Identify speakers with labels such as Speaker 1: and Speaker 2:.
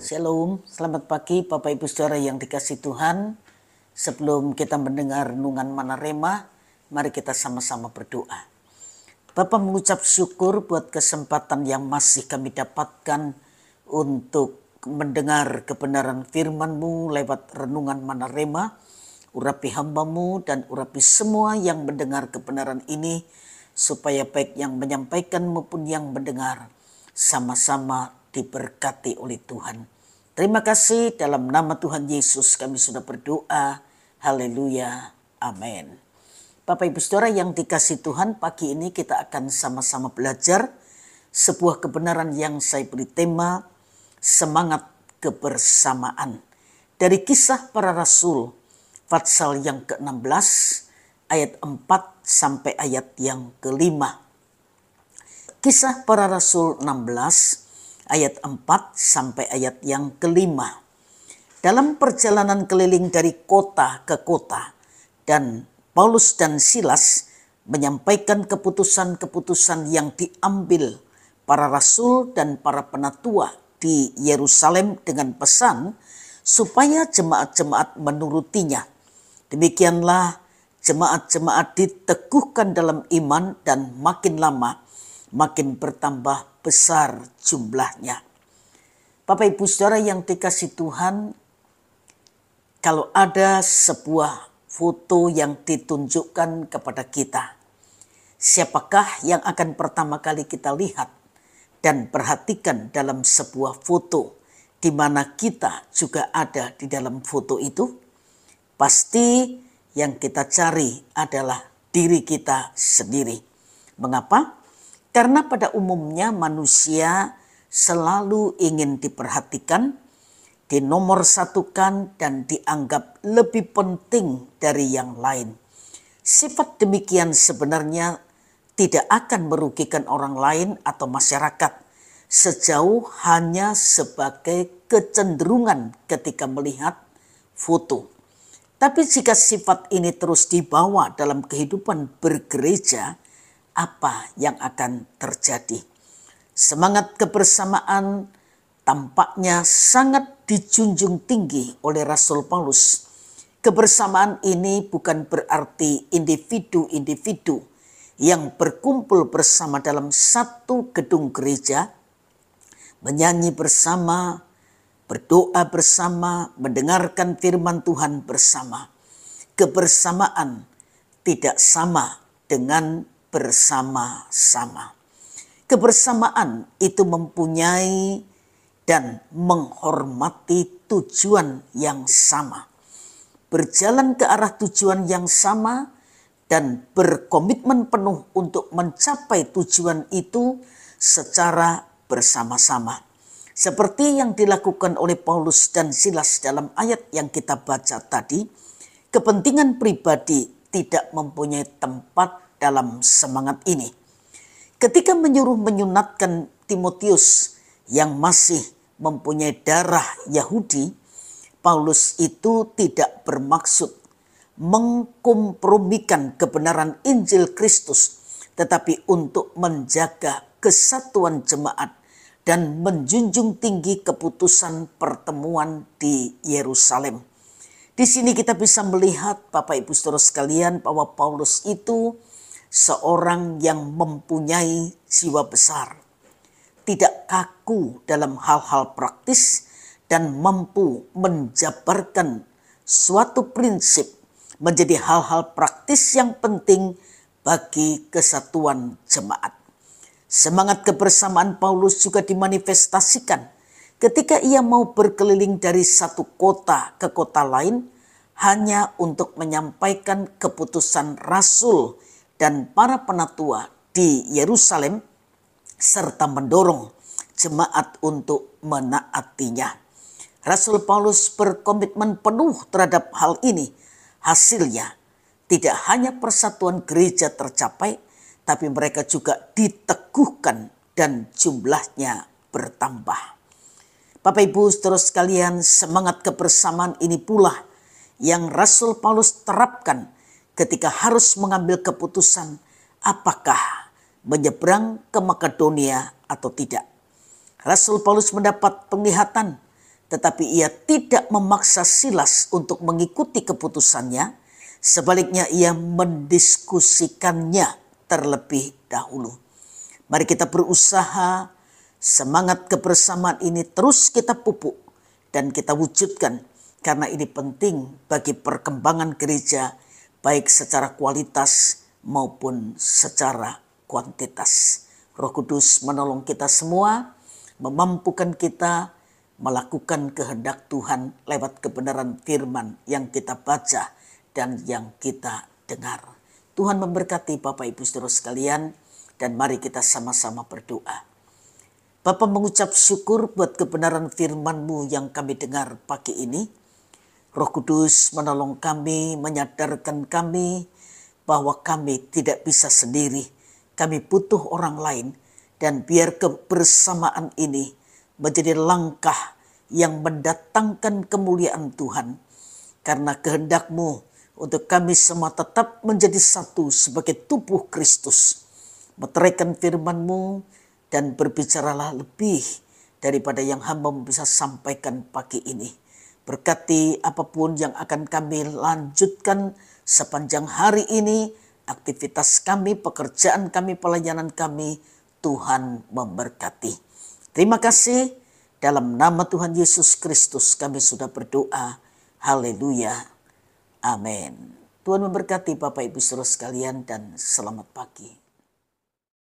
Speaker 1: Shalom, selamat pagi Bapak Ibu Saudara yang dikasih Tuhan. Sebelum kita mendengar renungan Manarema, mari kita sama-sama berdoa. Bapak mengucap syukur buat kesempatan yang masih kami dapatkan untuk mendengar kebenaran firman-Mu lewat renungan Manarema. Urapi hambamu dan urapi semua yang mendengar kebenaran ini, supaya baik yang menyampaikan maupun yang mendengar, sama-sama diberkati oleh Tuhan. Terima kasih dalam nama Tuhan Yesus kami sudah berdoa. Haleluya. Amin. Bapak Ibu Saudara yang dikasih Tuhan, pagi ini kita akan sama-sama belajar sebuah kebenaran yang saya beri tema semangat kebersamaan. Dari kisah para rasul, Fatsal yang ke-16, ayat 4 sampai ayat yang kelima. Kisah para Rasul 16 ayat 4 sampai ayat yang kelima. Dalam perjalanan keliling dari kota ke kota dan Paulus dan Silas menyampaikan keputusan-keputusan yang diambil para rasul dan para penatua di Yerusalem dengan pesan supaya jemaat-jemaat menurutinya. Demikianlah jemaat-jemaat diteguhkan dalam iman dan makin lama makin bertambah besar jumlahnya. Bapak Ibu Saudara yang dikasih Tuhan, kalau ada sebuah foto yang ditunjukkan kepada kita, siapakah yang akan pertama kali kita lihat dan perhatikan dalam sebuah foto di mana kita juga ada di dalam foto itu? Pasti yang kita cari adalah diri kita sendiri. Mengapa? Karena pada umumnya manusia selalu ingin diperhatikan, dinomorsatukan, dan dianggap lebih penting dari yang lain. Sifat demikian sebenarnya tidak akan merugikan orang lain atau masyarakat sejauh hanya sebagai kecenderungan ketika melihat foto. Tapi jika sifat ini terus dibawa dalam kehidupan bergereja, apa yang akan terjadi. Semangat kebersamaan tampaknya sangat dijunjung tinggi oleh Rasul Paulus. Kebersamaan ini bukan berarti individu-individu yang berkumpul bersama dalam satu gedung gereja, menyanyi bersama, berdoa bersama, mendengarkan firman Tuhan bersama. Kebersamaan tidak sama dengan bersama-sama. Kebersamaan itu mempunyai dan menghormati tujuan yang sama. Berjalan ke arah tujuan yang sama dan berkomitmen penuh untuk mencapai tujuan itu secara bersama-sama. Seperti yang dilakukan oleh Paulus dan Silas dalam ayat yang kita baca tadi, kepentingan pribadi tidak mempunyai tempat dalam semangat ini. Ketika menyuruh menyunatkan Timotius yang masih mempunyai darah Yahudi, Paulus itu tidak bermaksud mengkompromikan kebenaran Injil Kristus, tetapi untuk menjaga kesatuan jemaat dan menjunjung tinggi keputusan pertemuan di Yerusalem. Di sini kita bisa melihat Bapak Ibu Saudara sekalian bahwa Paulus itu seorang yang mempunyai jiwa besar, tidak kaku dalam hal-hal praktis, dan mampu menjabarkan suatu prinsip menjadi hal-hal praktis yang penting bagi kesatuan jemaat. Semangat kebersamaan Paulus juga dimanifestasikan ketika ia mau berkeliling dari satu kota ke kota lain hanya untuk menyampaikan keputusan rasul dan para penatua di Yerusalem serta mendorong jemaat untuk menaatinya. Rasul Paulus berkomitmen penuh terhadap hal ini. Hasilnya tidak hanya persatuan gereja tercapai, tapi mereka juga diteguhkan dan jumlahnya bertambah. Bapak Ibu terus sekalian semangat kebersamaan ini pula yang Rasul Paulus terapkan ketika harus mengambil keputusan apakah menyeberang ke Makedonia atau tidak. Rasul Paulus mendapat penglihatan tetapi ia tidak memaksa Silas untuk mengikuti keputusannya. Sebaliknya ia mendiskusikannya terlebih dahulu. Mari kita berusaha semangat kebersamaan ini terus kita pupuk dan kita wujudkan karena ini penting bagi perkembangan gereja baik secara kualitas maupun secara kuantitas. Roh Kudus menolong kita semua, memampukan kita melakukan kehendak Tuhan lewat kebenaran firman yang kita baca dan yang kita dengar. Tuhan memberkati Bapak Ibu Saudara sekalian dan mari kita sama-sama berdoa. Bapak mengucap syukur buat kebenaran firman-Mu yang kami dengar pagi ini. Roh Kudus menolong kami, menyadarkan kami bahwa kami tidak bisa sendiri. Kami butuh orang lain dan biar kebersamaan ini menjadi langkah yang mendatangkan kemuliaan Tuhan. Karena kehendakmu untuk kami semua tetap menjadi satu sebagai tubuh Kristus. Meteraikan firmanmu dan berbicaralah lebih daripada yang hamba bisa sampaikan pagi ini. Berkati apapun yang akan kami lanjutkan sepanjang hari ini, aktivitas kami, pekerjaan kami, pelayanan kami, Tuhan memberkati. Terima kasih. Dalam nama Tuhan Yesus Kristus kami sudah berdoa. Haleluya. Amin. Tuhan memberkati Bapak Ibu Saudara sekalian dan selamat pagi.